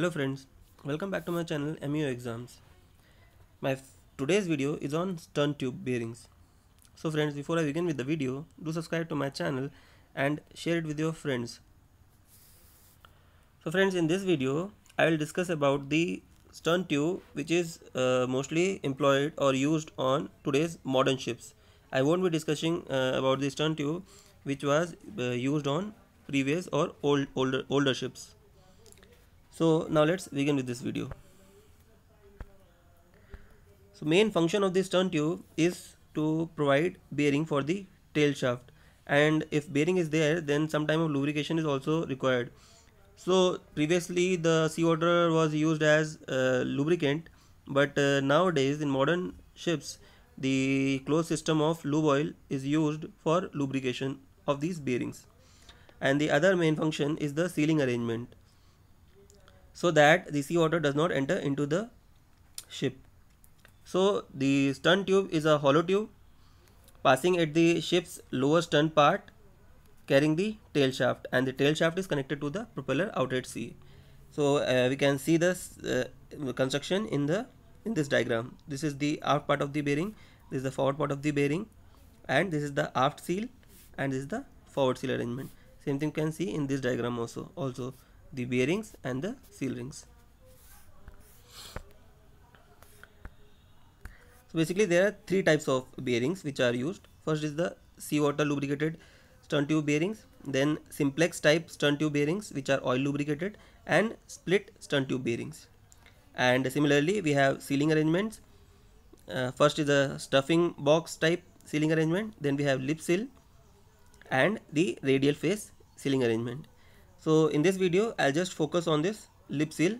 Hello friends, welcome back to my channel MEO Exams. My today's video is on stern tube bearings. So friends, before I begin with the video, do subscribe to my channel and share it with your friends. So friends, in this video, I will discuss about the stern tube which is uh, mostly employed or used on today's modern ships. I won't be discussing uh, about the stern tube which was uh, used on previous or old older older ships so now let's begin with this video so main function of this turn tube is to provide bearing for the tail shaft and if bearing is there then some type of lubrication is also required so previously the seawater was used as uh, lubricant but uh, nowadays in modern ships the closed system of lube oil is used for lubrication of these bearings and the other main function is the sealing arrangement so that the seawater does not enter into the ship. So the stern tube is a hollow tube passing at the ship's lower stern part carrying the tail shaft and the tail shaft is connected to the propeller out at sea. So uh, we can see this uh, construction in the in this diagram. This is the aft part of the bearing, this is the forward part of the bearing and this is the aft seal and this is the forward seal arrangement. Same thing you can see in this diagram also. also the bearings and the seal rings. So basically there are three types of bearings which are used. First is the seawater lubricated stern tube bearings, then simplex type stern tube bearings which are oil lubricated and split stern tube bearings. And similarly we have sealing arrangements. Uh, first is the stuffing box type sealing arrangement, then we have lip seal and the radial face sealing arrangement. So in this video, I'll just focus on this lip seal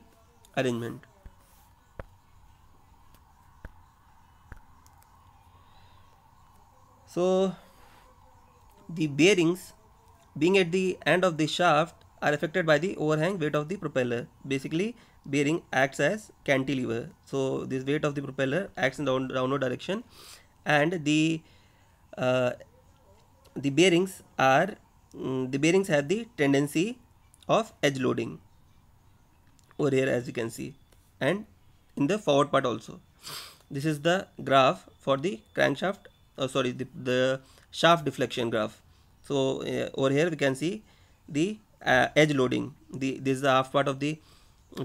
arrangement. So the bearings being at the end of the shaft are affected by the overhang weight of the propeller. Basically bearing acts as cantilever. So this weight of the propeller acts in the downward direction and the uh, the bearings are um, the bearings have the tendency of edge loading over here as you can see and in the forward part also this is the graph for the crankshaft oh sorry the, the shaft deflection graph so uh, over here we can see the uh, edge loading the this is the half part of the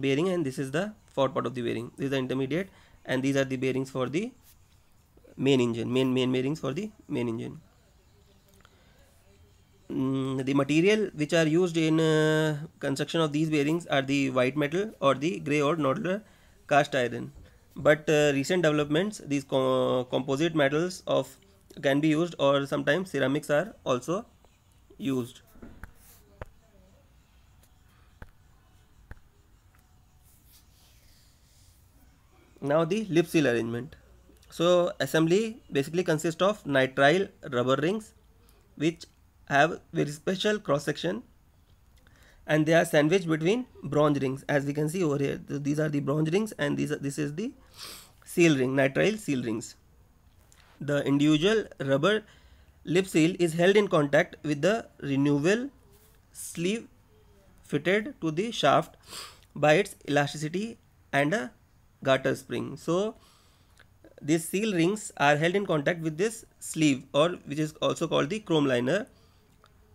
bearing and this is the forward part of the bearing this is the intermediate and these are the bearings for the main engine main main bearings for the main engine Mm, the material which are used in uh, construction of these bearings are the white metal or the grey or nodular cast iron but uh, recent developments these co composite metals of can be used or sometimes ceramics are also used now the lip seal arrangement so assembly basically consists of nitrile rubber rings which have very special cross section and they are sandwiched between bronze rings as we can see over here these are the bronze rings and these are, this is the seal ring nitrile seal rings the individual rubber lip seal is held in contact with the renewal sleeve fitted to the shaft by its elasticity and a garter spring so these seal rings are held in contact with this sleeve or which is also called the chrome liner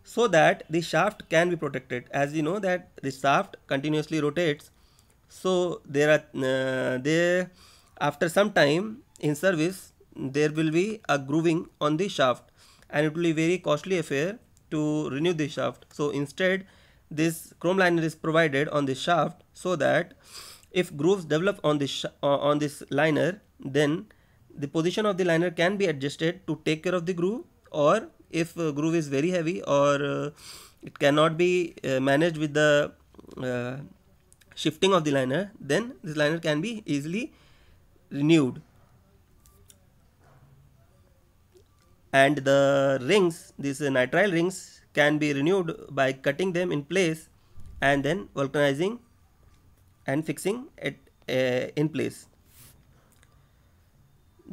so that the shaft can be protected as you know that the shaft continuously rotates so there are uh, there after some time in service there will be a grooving on the shaft and it will be very costly affair to renew the shaft so instead this chrome liner is provided on the shaft so that if grooves develop on this uh, on this liner then the position of the liner can be adjusted to take care of the groove or if groove is very heavy or uh, it cannot be uh, managed with the uh, shifting of the liner then this liner can be easily renewed and the rings these nitrile rings can be renewed by cutting them in place and then vulcanizing and fixing it uh, in place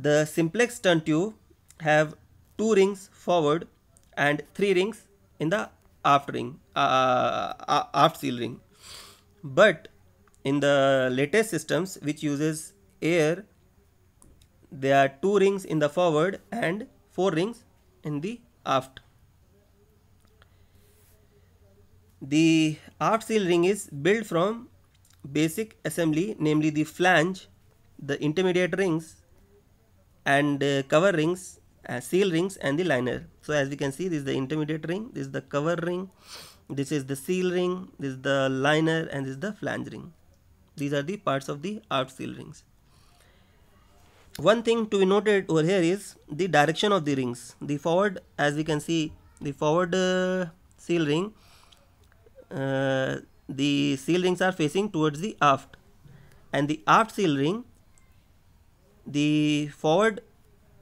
the simplex turn tube have two rings forward and three rings in the aft ring, uh, uh, aft seal ring. But in the latest systems which uses air, there are two rings in the forward and four rings in the aft. The aft seal ring is built from basic assembly namely the flange, the intermediate rings and uh, cover rings uh, seal rings and the liner. So as we can see, this is the intermediate ring, this is the cover ring, this is the seal ring, this is the liner and this is the flange ring. These are the parts of the aft seal rings. One thing to be noted over here is the direction of the rings. The forward, as we can see, the forward uh, seal ring, uh, the seal rings are facing towards the aft and the aft seal ring, the forward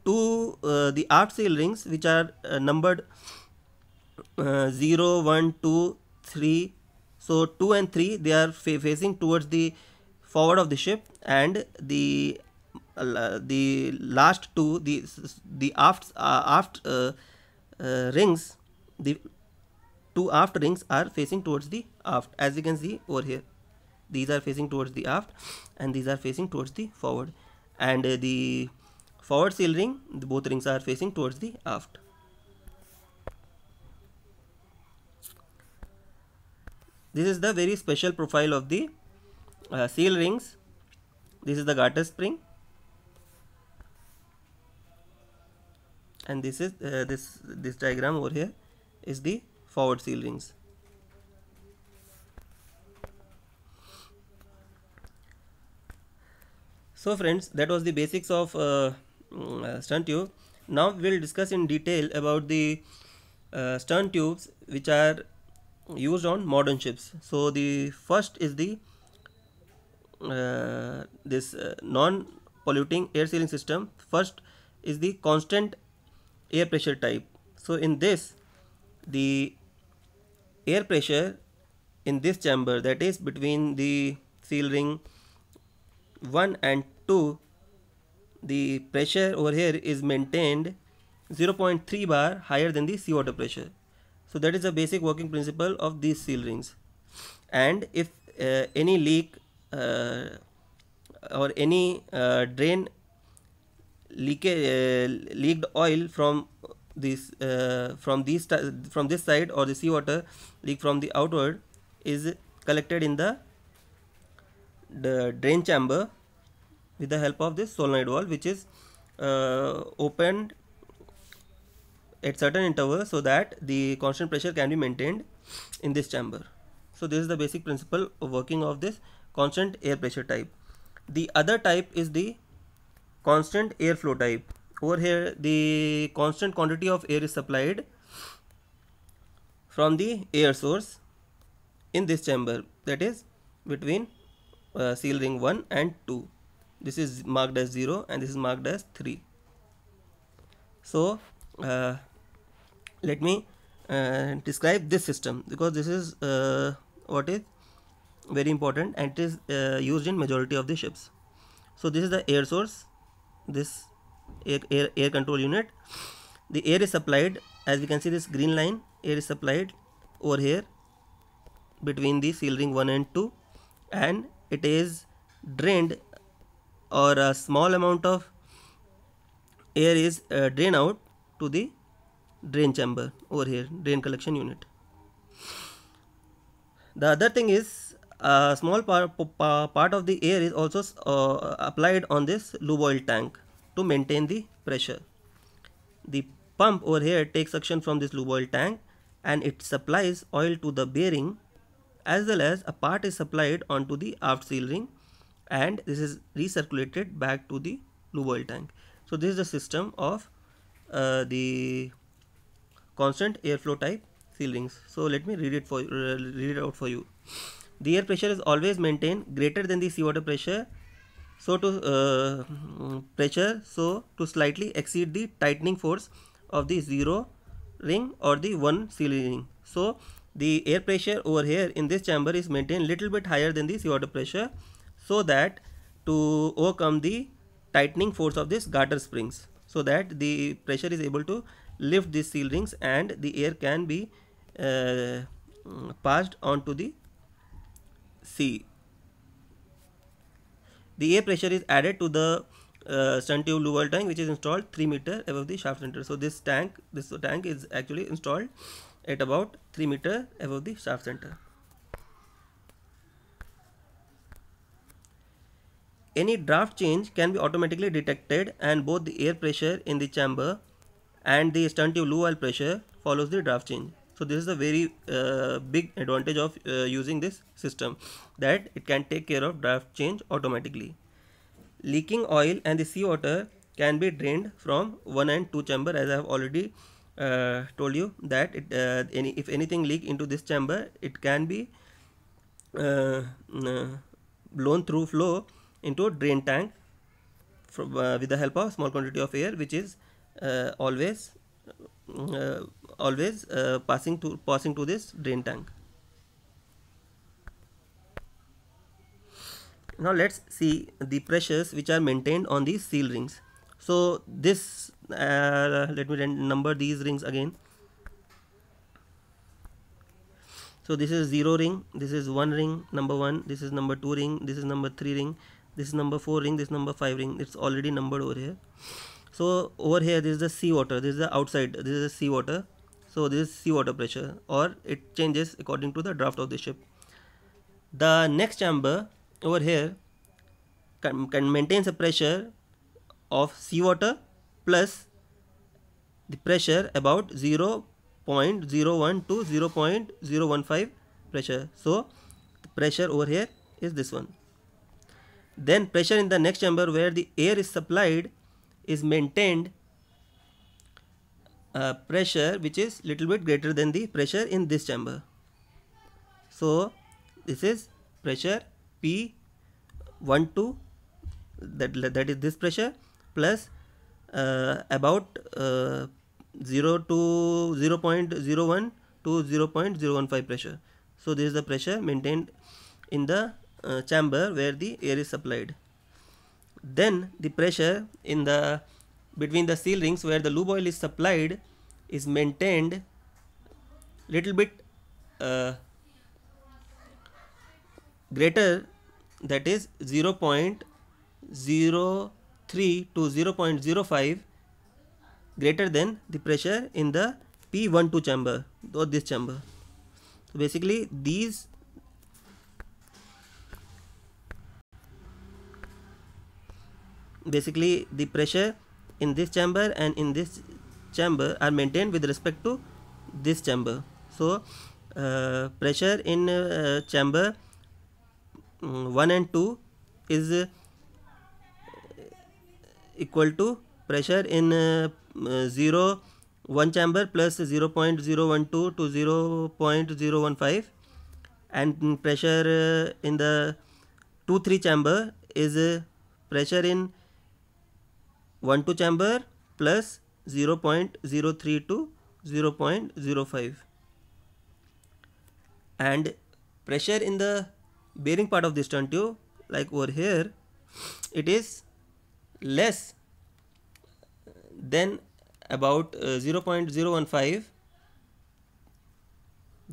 to uh, the art seal rings which are uh, numbered uh, 0 1 2 3 so 2 and 3 they are fa facing towards the forward of the ship and the uh, the last two the the aft uh, aft uh, uh, rings the two aft rings are facing towards the aft as you can see over here these are facing towards the aft and these are facing towards the forward and the forward seal ring, both rings are facing towards the aft. This is the very special profile of the uh, seal rings. This is the garter spring. And this is uh, this this diagram over here is the forward seal rings. So friends, that was the basics of uh, Mm, uh, tube now we will discuss in detail about the uh, tubes which are used on modern ships so the first is the uh, this uh, non polluting air sealing system first is the constant air pressure type so in this the air pressure in this chamber that is between the seal ring 1 and 2 the pressure over here is maintained 0.3 bar higher than the seawater pressure. So that is the basic working principle of these seal rings. And if uh, any leak uh, or any uh, drain leakage uh, leaked oil from this uh, from this from this side or the seawater leak from the outward is collected in the, the drain chamber with the help of this solenoid valve which is uh, opened at certain intervals so that the constant pressure can be maintained in this chamber. So this is the basic principle of working of this constant air pressure type. The other type is the constant airflow type. Over here the constant quantity of air is supplied from the air source in this chamber that is between uh, seal ring 1 and 2 this is marked as 0 and this is marked as 3 so uh, let me uh, describe this system because this is uh, what is very important and it is uh, used in majority of the ships so this is the air source this air, air, air control unit the air is supplied as we can see this green line air is supplied over here between the seal ring 1 and 2 and it is drained or a small amount of air is uh, drained out to the drain chamber over here drain collection unit the other thing is a small part of the air is also uh, applied on this oil tank to maintain the pressure the pump over here takes suction from this oil tank and it supplies oil to the bearing as well as a part is supplied onto the aft seal ring and this is recirculated back to the blue oil tank. So this is the system of uh, the constant airflow type seal rings. So let me read it for uh, read it out for you. The air pressure is always maintained greater than the seawater pressure, so to uh, mm, pressure so to slightly exceed the tightening force of the zero ring or the one seal ring. So the air pressure over here in this chamber is maintained little bit higher than the seawater pressure so that to overcome the tightening force of these garter springs so that the pressure is able to lift these seal rings and the air can be uh, mm, passed onto the sea. The air pressure is added to the uh, shunt tube tank which is installed 3 meter above the shaft center. So this tank, this tank is actually installed at about 3 meter above the shaft center. Any draft change can be automatically detected and both the air pressure in the chamber and the stentive low oil pressure follows the draft change. So this is a very uh, big advantage of uh, using this system that it can take care of draft change automatically. Leaking oil and the seawater can be drained from one and two chamber as I have already uh, told you that it, uh, any, if anything leak into this chamber it can be uh, uh, blown through flow into a drain tank from, uh, with the help of small quantity of air which is uh, always uh, always uh, passing to passing to this drain tank now let's see the pressures which are maintained on these seal rings so this uh, let me number these rings again so this is zero ring this is one ring number one this is number two ring this is number three ring this is number 4 ring this number 5 ring it's already numbered over here so over here this is the sea water this is the outside this is the sea water so this is sea water pressure or it changes according to the draft of the ship the next chamber over here can, can maintains a pressure of seawater plus the pressure about 0.01 to 0.015 pressure so the pressure over here is this one then pressure in the next chamber where the air is supplied is maintained uh, pressure which is little bit greater than the pressure in this chamber so this is pressure p two that that is this pressure plus uh, about uh, 0 to 0 0.01 to 0 0.015 pressure so this is the pressure maintained in the uh, chamber where the air is supplied. Then the pressure in the between the seal rings where the lube oil is supplied is maintained little bit uh, greater that is 0 0.03 to 0 0.05 greater than the pressure in the P12 chamber or this chamber. So basically these basically the pressure in this chamber and in this chamber are maintained with respect to this chamber so uh, pressure in uh, chamber um, 1 and 2 is uh, equal to pressure in uh, mm, 0 1 chamber plus 0 0.012 to 0 0.015 and pressure uh, in the 2 3 chamber is uh, pressure in 1 2 chamber plus 0 0.03 to 0 0.05 and pressure in the bearing part of this turn tube like over here it is less than about uh, 0.015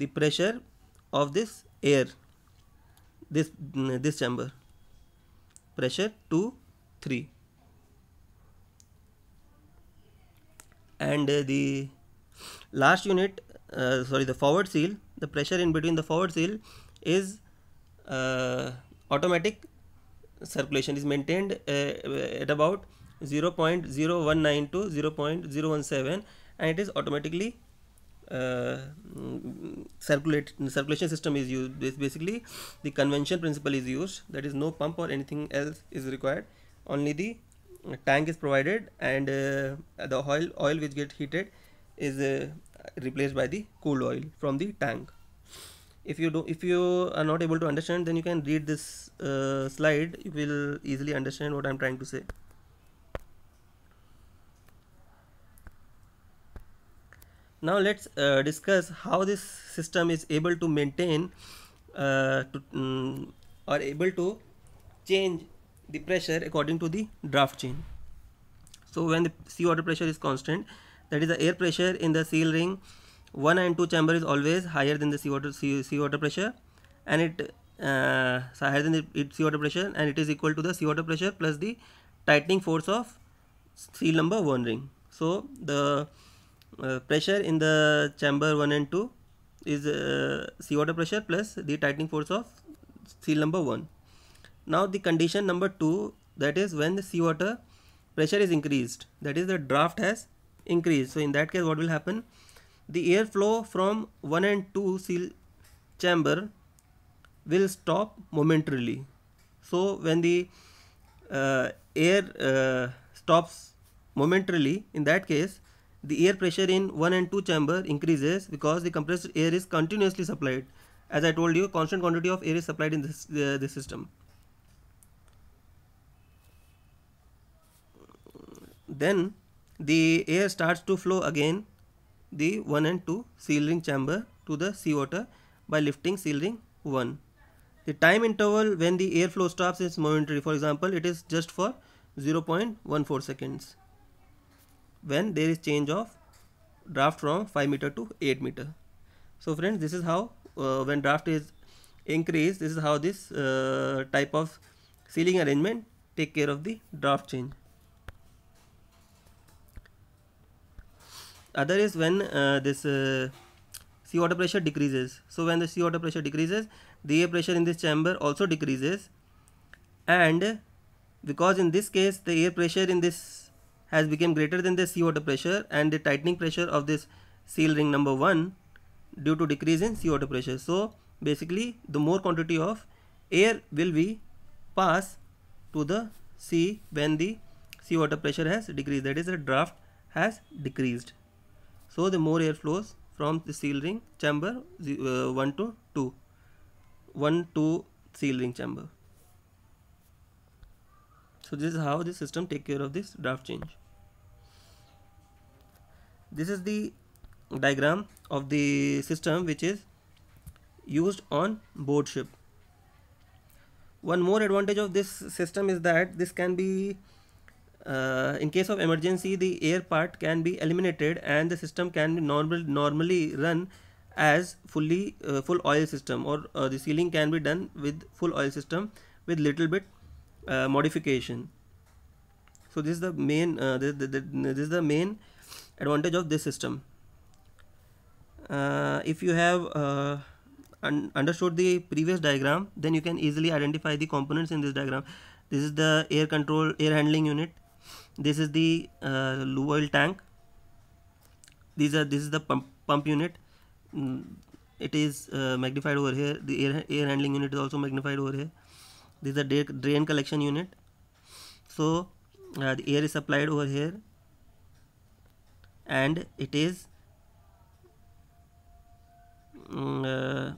the pressure of this air this this chamber pressure 2 3 and uh, the last unit uh, sorry the forward seal the pressure in between the forward seal is uh, automatic circulation is maintained uh, at about 0 to 0.017 and it is automatically uh, circulate circulation system is used basically the convention principle is used that is no pump or anything else is required only the tank is provided and uh, the oil oil which get heated is uh, replaced by the cool oil from the tank if you do if you are not able to understand then you can read this uh, slide you will easily understand what i'm trying to say now let's uh, discuss how this system is able to maintain uh, to, um, or able to change the pressure according to the draft chain. So when the seawater pressure is constant, that is the air pressure in the seal ring 1 and 2 chamber is always higher than the seawater sea, seawater pressure and it uh, higher than the seawater pressure and it is equal to the seawater pressure plus the tightening force of seal number 1 ring. So the uh, pressure in the chamber 1 and 2 is uh, seawater pressure plus the tightening force of seal number 1 now the condition number two that is when the seawater pressure is increased that is the draft has increased so in that case what will happen the airflow from 1 and 2 seal chamber will stop momentarily so when the uh, air uh, stops momentarily in that case the air pressure in 1 and 2 chamber increases because the compressed air is continuously supplied as i told you constant quantity of air is supplied in this uh, the system then the air starts to flow again the 1 and 2 sealing chamber to the sea water by lifting sealing 1. The time interval when the airflow stops is momentary. For example, it is just for 0.14 seconds when there is change of draft from 5 meter to 8 meter. So friends, this is how uh, when draft is increased, this is how this uh, type of sealing arrangement take care of the draft change. other is when uh, this uh, sea water pressure decreases so when the sea water pressure decreases the air pressure in this chamber also decreases and because in this case the air pressure in this has become greater than the sea water pressure and the tightening pressure of this seal ring number 1 due to decrease in sea water pressure so basically the more quantity of air will be pass to the sea when the sea water pressure has decreased that is the draft has decreased so the more air flows from the seal ring chamber uh, 1 to 2, 1 to seal ring chamber. So this is how the system take care of this draft change. This is the diagram of the system which is used on board ship. One more advantage of this system is that this can be uh, in case of emergency, the air part can be eliminated and the system can normal, normally run as fully uh, full oil system or uh, the sealing can be done with full oil system with little bit uh, modification. So this is the main this, uh, this this is the main advantage of this system. if you have un understood the previous diagram, then you can easily identify the components in this diagram. This is the air control air handling unit this is the uh, oil tank these are this is the pump pump unit mm, it is uh, magnified over here the air, air handling unit is also magnified over here this is the drain collection unit so uh, the air is supplied over here and it is mm, uh,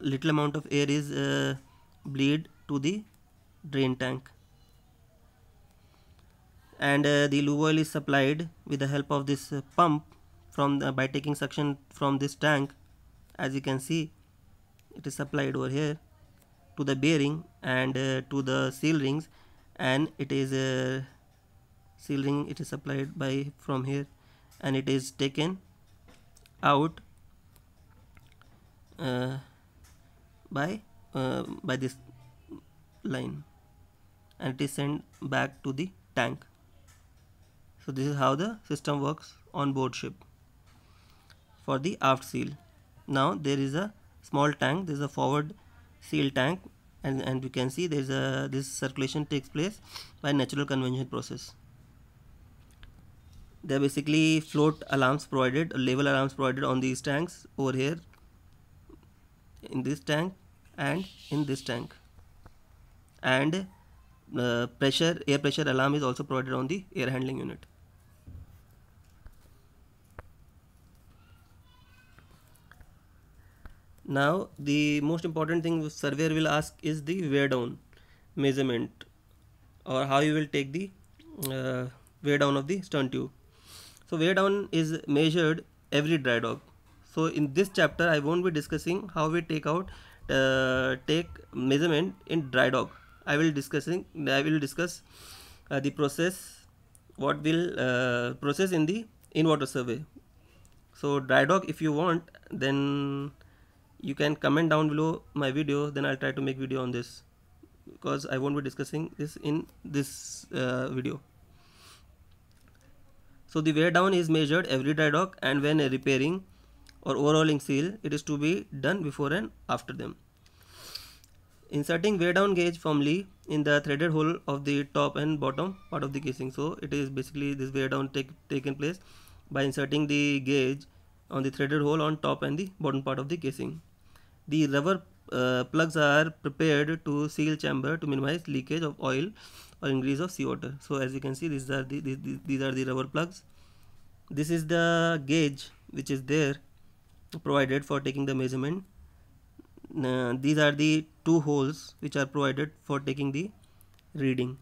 little amount of air is uh, bleed to the drain tank and uh, the lube oil is supplied with the help of this uh, pump from the, by taking suction from this tank as you can see it is supplied over here to the bearing and uh, to the seal rings and it is a uh, seal ring it is supplied by from here and it is taken out uh, by uh, by this line and it is sent back to the tank so this is how the system works on board ship for the aft seal now there is a small tank there is a forward seal tank and, and we can see there is a this circulation takes place by natural convention process there are basically float alarms provided level alarms provided on these tanks over here in this tank and in this tank and uh, pressure air pressure alarm is also provided on the air handling unit now the most important thing surveyor will ask is the wear down measurement or how you will take the uh, wear down of the stern tube so wear down is measured every dry dog so in this chapter i won't be discussing how we take out uh, take measurement in dry dog i will discussing i will discuss uh, the process what will uh, process in the in water survey so dry dog if you want then you can comment down below my video then I'll try to make video on this because I won't be discussing this in this uh, video. So the wear down is measured every dry dock and when repairing or overhauling seal it is to be done before and after them. Inserting wear down gauge firmly in the threaded hole of the top and bottom part of the casing. So it is basically this wear down take, taken place by inserting the gauge on the threaded hole on top and the bottom part of the casing the rubber uh, plugs are prepared to seal chamber to minimize leakage of oil or increase of seawater. so as you can see these are the these, these are the rubber plugs this is the gauge which is there provided for taking the measurement uh, these are the two holes which are provided for taking the reading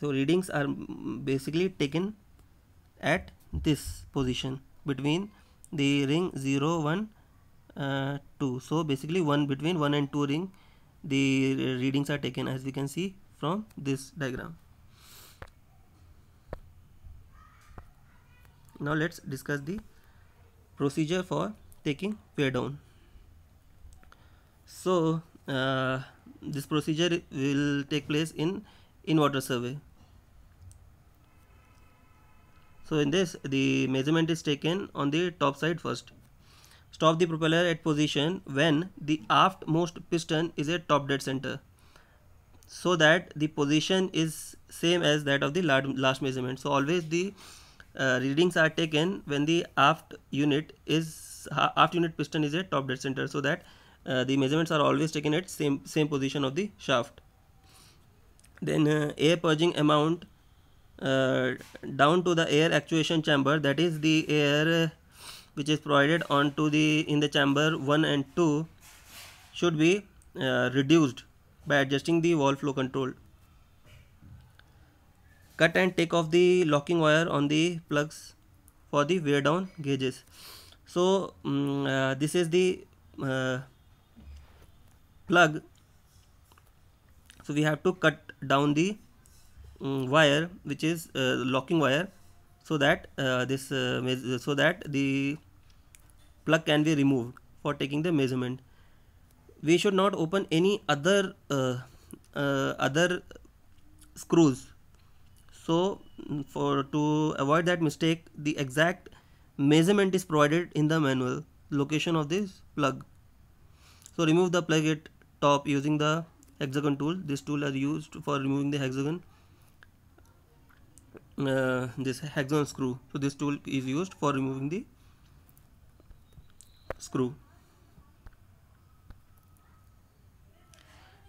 so readings are basically taken at this position between the ring 0 1 uh, 2 so basically one between 1 and 2 ring the readings are taken as we can see from this diagram now let's discuss the procedure for taking wear down so uh, this procedure will take place in in water survey so in this the measurement is taken on the top side first. Stop the propeller at position when the aftmost piston is at top dead center so that the position is same as that of the last measurement. So always the uh, readings are taken when the aft unit is aft unit piston is at top dead center so that uh, the measurements are always taken at same same position of the shaft then uh, air purging amount down to the air actuation chamber that is the air which is provided onto the in the chamber 1 and 2 should be uh, reduced by adjusting the wall flow control. Cut and take off the locking wire on the plugs for the wear down gauges. So um, uh, this is the uh, plug. So we have to cut down the um, wire which is uh, locking wire so that uh, this uh, so that the plug can be removed for taking the measurement we should not open any other uh, uh, other screws so mm, for to avoid that mistake the exact measurement is provided in the manual location of this plug so remove the plug at top using the hexagon tool this tool is used for removing the hexagon uh, this hexagon screw so this tool is used for removing the screw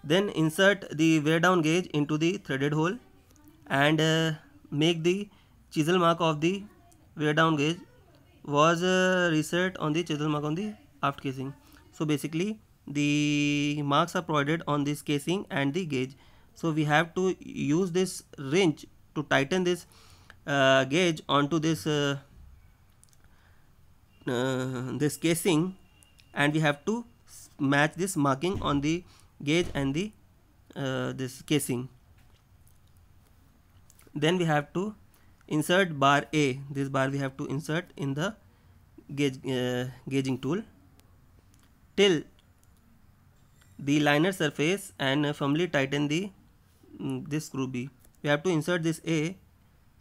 then insert the wear down gauge into the threaded hole and uh, make the chisel mark of the wear down gauge was uh, reset on the chisel mark on the aft casing so basically the marks are provided on this casing and the gauge so we have to use this wrench to tighten this uh, gauge onto this uh, uh, this casing and we have to match this marking on the gauge and the uh, this casing then we have to insert bar A this bar we have to insert in the gauge uh, gauging tool till the liner surface and firmly tighten the mm, this screw B we have to insert this A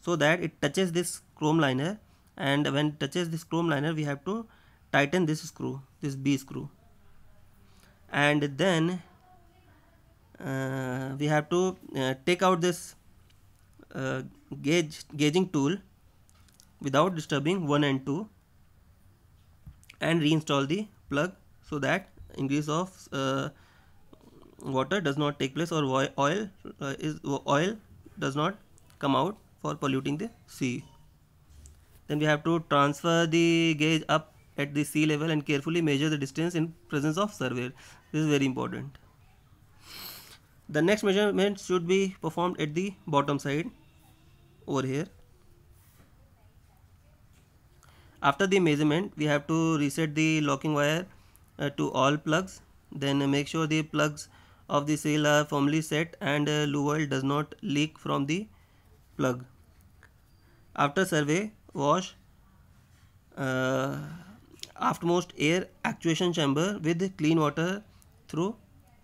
so that it touches this chrome liner and when it touches this chrome liner we have to tighten this screw this B screw and then uh, we have to uh, take out this uh, gauge gauging tool without disturbing 1 and 2 and reinstall the plug so that increase of uh, water does not take place or oil uh, is oil does not come out for polluting the sea. Then we have to transfer the gauge up at the sea level and carefully measure the distance in presence of surveyor. This is very important. The next measurement should be performed at the bottom side over here. After the measurement, we have to reset the locking wire uh, to all plugs. Then make sure the plugs of the seal are firmly set and uh, lube oil does not leak from the plug. After survey, wash uh, aftmost air actuation chamber with clean water through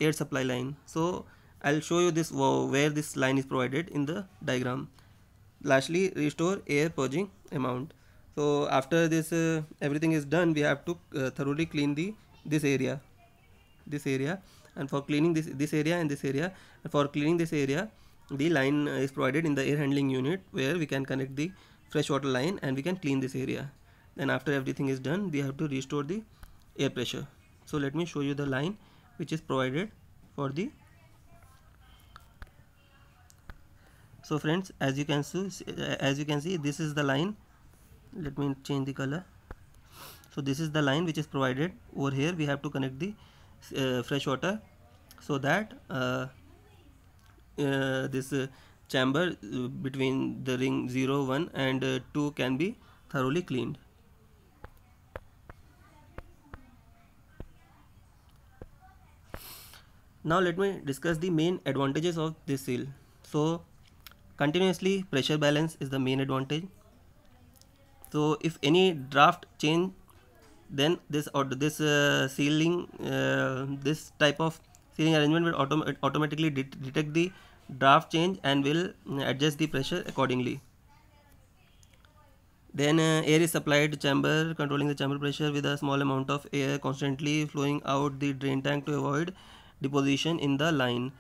air supply line. So I'll show you this where this line is provided in the diagram. Lastly, restore air purging amount. So after this uh, everything is done, we have to uh, thoroughly clean the this area, this area and for cleaning this this area and this area for cleaning this area the line uh, is provided in the air handling unit where we can connect the freshwater line and we can clean this area then after everything is done we have to restore the air pressure so let me show you the line which is provided for the so friends as you can see as you can see this is the line let me change the color so this is the line which is provided over here we have to connect the uh, fresh water so that uh, uh, this uh, chamber between the ring 0 1 and 2 can be thoroughly cleaned now let me discuss the main advantages of this seal so continuously pressure balance is the main advantage so if any draft change then this or this uh, sealing uh, this type of sealing arrangement will autom automatically detect the draft change and will mm, adjust the pressure accordingly then uh, air is supplied to chamber controlling the chamber pressure with a small amount of air constantly flowing out the drain tank to avoid deposition in the line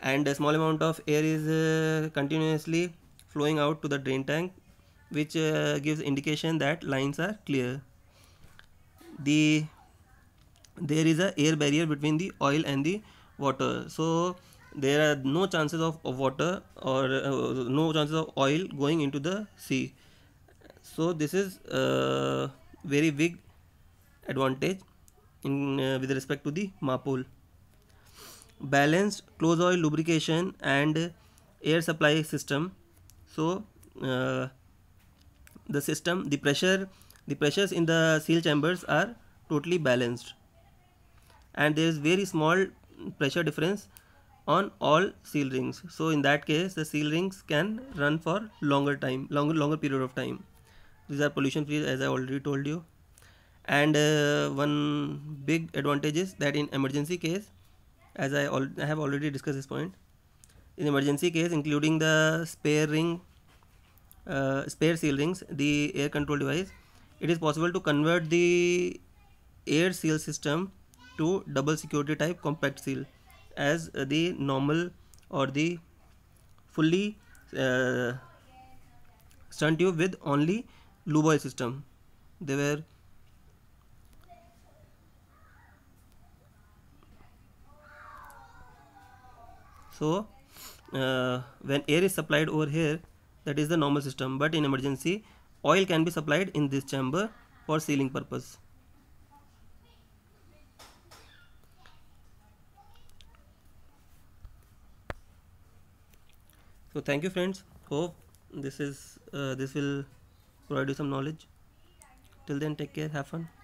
and a small amount of air is uh, continuously flowing out to the drain tank which uh, gives indication that lines are clear the there is a air barrier between the oil and the water so there are no chances of, of water or uh, no chances of oil going into the sea so this is a uh, very big advantage in uh, with respect to the mapul balanced close oil lubrication and air supply system so uh, the system the pressure the pressures in the seal chambers are totally balanced and there is very small pressure difference on all seal rings so in that case the seal rings can run for longer time longer longer period of time these are pollution free as i already told you and uh, one big advantage is that in emergency case as I, al I have already discussed this point in emergency case including the spare ring uh, spare seal rings the air control device it is possible to convert the air seal system to double security type compact seal as the normal or the fully uh, stunt tube with only lube system they were so uh, when air is supplied over here that is the normal system but in emergency Oil can be supplied in this chamber for sealing purpose. So thank you friends. Hope this is uh, this will provide you some knowledge. Till then take care. Have fun.